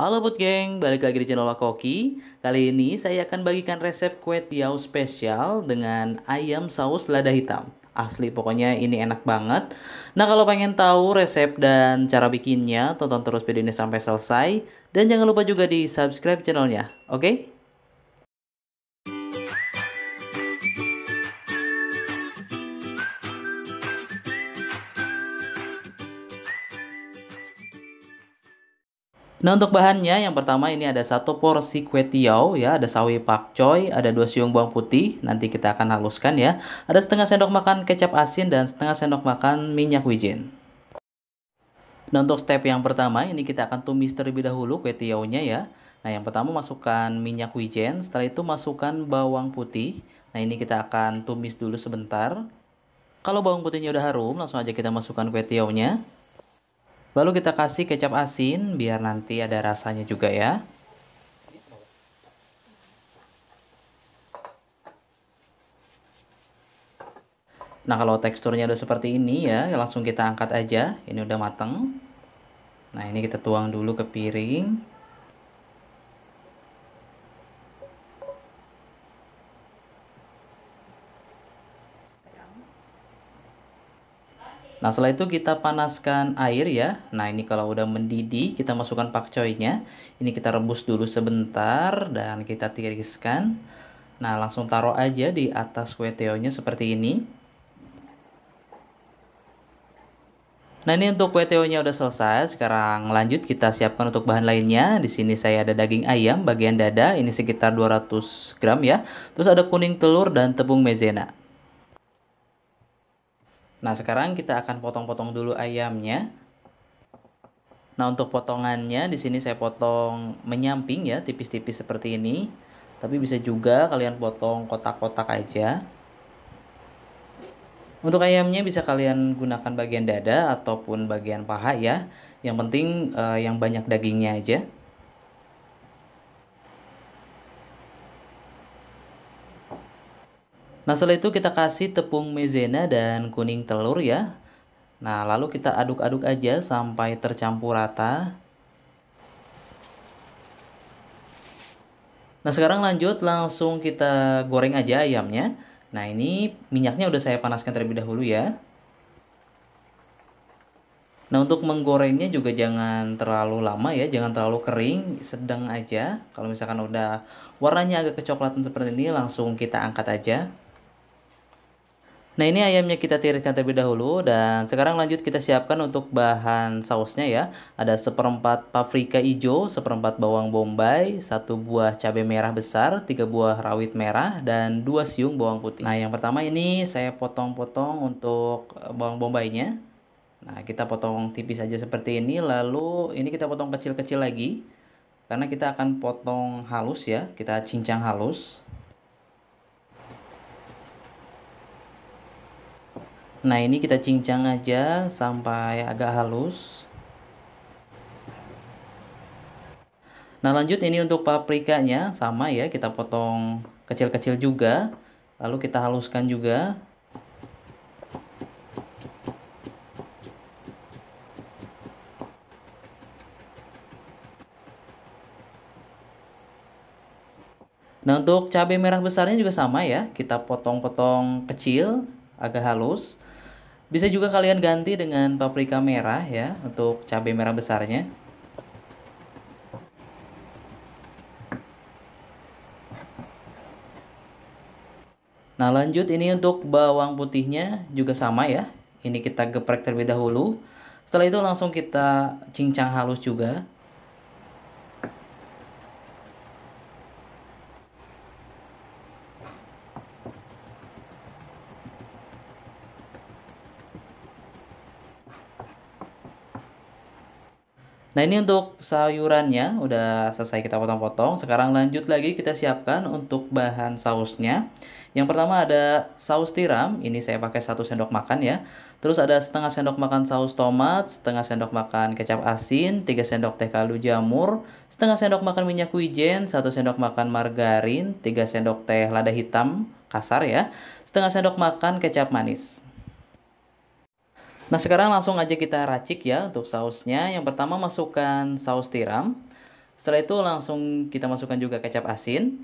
Halo Bud Geng, balik lagi di channel Wakoki. Kali ini saya akan bagikan resep kue tiaw spesial dengan ayam saus lada hitam. Asli pokoknya ini enak banget. Nah kalau pengen tahu resep dan cara bikinnya, tonton terus video ini sampai selesai. Dan jangan lupa juga di subscribe channelnya, oke? Okay? Nah untuk bahannya yang pertama ini ada satu porsi kue tiao ya, ada sawi pak choy, ada dua siung bawang putih, nanti kita akan haluskan ya. Ada setengah sendok makan kecap asin dan setengah sendok makan minyak wijen. Nah untuk step yang pertama ini kita akan tumis terlebih dahulu kue tiao-nya ya. Nah yang pertama masukkan minyak wijen, setelah itu masukkan bawang putih. Nah ini kita akan tumis dulu sebentar. Kalau bawang putihnya udah harum, langsung aja kita masukkan kue tiao-nya. Lalu kita kasih kecap asin biar nanti ada rasanya juga ya. Nah kalau teksturnya udah seperti ini ya, langsung kita angkat aja. Ini udah mateng. Nah ini kita tuang dulu ke piring. Nah setelah itu kita panaskan air ya. Nah ini kalau udah mendidih kita masukkan pakcoynya. Ini kita rebus dulu sebentar dan kita tiriskan. Nah langsung taruh aja di atas kue teonya seperti ini. Nah ini untuk kue teonya udah selesai. Sekarang lanjut kita siapkan untuk bahan lainnya. Di sini saya ada daging ayam bagian dada. Ini sekitar 200 gram ya. Terus ada kuning telur dan tepung maizena. Nah, sekarang kita akan potong-potong dulu ayamnya. Nah, untuk potongannya di sini saya potong menyamping ya, tipis-tipis seperti ini. Tapi bisa juga kalian potong kotak-kotak aja. Untuk ayamnya bisa kalian gunakan bagian dada ataupun bagian paha ya. Yang penting eh, yang banyak dagingnya aja. Nah setelah itu kita kasih tepung maizena dan kuning telur ya. Nah lalu kita aduk-aduk aja sampai tercampur rata. Nah sekarang lanjut langsung kita goreng aja ayamnya. Nah ini minyaknya udah saya panaskan terlebih dahulu ya. Nah untuk menggorengnya juga jangan terlalu lama ya, jangan terlalu kering, sedang aja. Kalau misalkan udah warnanya agak kecoklatan seperti ini langsung kita angkat aja. Nah ini ayamnya kita tiriskan terlebih dahulu dan sekarang lanjut kita siapkan untuk bahan sausnya ya. Ada seperempat paprika hijau, seperempat bawang bombay, satu buah cabai merah besar, tiga buah rawit merah, dan dua siung bawang putih. Nah yang pertama ini saya potong-potong untuk eh, bawang bombaynya. Nah kita potong tipis saja seperti ini lalu ini kita potong kecil-kecil lagi. Karena kita akan potong halus ya, kita cincang halus. Nah, ini kita cincang aja sampai agak halus. Nah, lanjut ini untuk paprikanya sama ya, kita potong kecil-kecil juga. Lalu kita haluskan juga. Nah, untuk cabai merah besarnya juga sama ya, kita potong-potong kecil agak halus. Bisa juga kalian ganti dengan paprika merah ya untuk cabai merah besarnya. Nah lanjut ini untuk bawang putihnya juga sama ya. Ini kita geprek terlebih dahulu. Setelah itu langsung kita cincang halus juga. Nah ini untuk sayurannya udah selesai kita potong-potong. Sekarang lanjut lagi kita siapkan untuk bahan sausnya. Yang pertama ada saus tiram, ini saya pakai satu sendok makan ya. Terus ada setengah sendok makan saus tomat, setengah sendok makan kecap asin, tiga sendok teh kaldu jamur, setengah sendok makan minyak wijen, satu sendok makan margarin, tiga sendok teh lada hitam kasar ya, setengah sendok makan kecap manis. Nah sekarang langsung aja kita racik ya untuk sausnya. Yang pertama masukkan saus tiram. Setelah itu langsung kita masukkan juga kecap asin,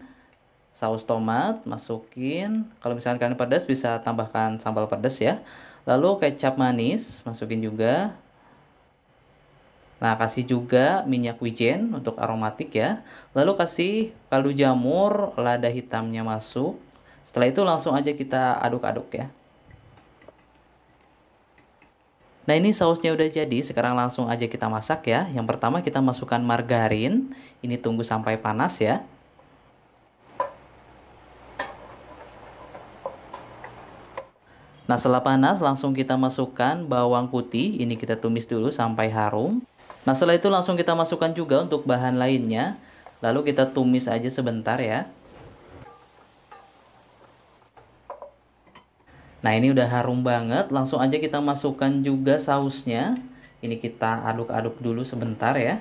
saus tomat, masukin. Kalau misalkan kalian pedas bisa tambahkan sambal pedas ya. Lalu kecap manis masukin juga. Nah kasih juga minyak wijen untuk aromatik ya. Lalu kasih kaldu jamur, lada hitamnya masuk. Setelah itu langsung aja kita aduk-aduk ya. Nah ini sausnya udah jadi, sekarang langsung aja kita masak ya. Yang pertama kita masukkan margarin, ini tunggu sampai panas ya. Nah setelah panas langsung kita masukkan bawang putih, ini kita tumis dulu sampai harum. Nah setelah itu langsung kita masukkan juga untuk bahan lainnya, lalu kita tumis aja sebentar ya. Nah ini udah harum banget, langsung aja kita masukkan juga sausnya. Ini kita aduk-aduk dulu sebentar ya.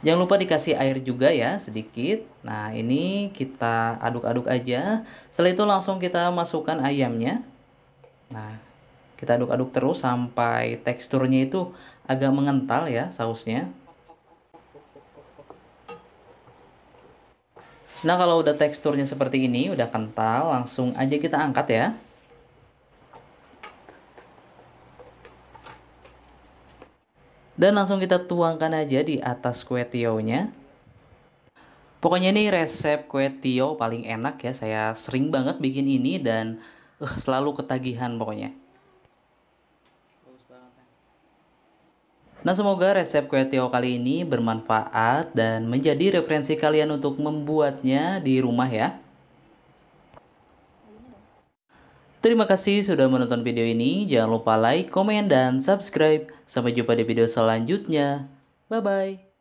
Jangan lupa dikasih air juga ya sedikit. Nah ini kita aduk-aduk aja. Setelah itu langsung kita masukkan ayamnya. Nah kita aduk-aduk terus sampai teksturnya itu agak mengental ya sausnya. Nah kalau udah teksturnya seperti ini, udah kental, langsung aja kita angkat ya. Dan langsung kita tuangkan aja di atas kue tionya. Pokoknya ini resep kue tio paling enak ya, saya sering banget bikin ini dan uh, selalu ketagihan pokoknya. Nah semoga resep kue tiaw kali ini bermanfaat dan menjadi referensi kalian untuk membuatnya di rumah ya. Terima kasih sudah menonton video ini. Jangan lupa like, komen, dan subscribe. Sampai jumpa di video selanjutnya. Bye-bye.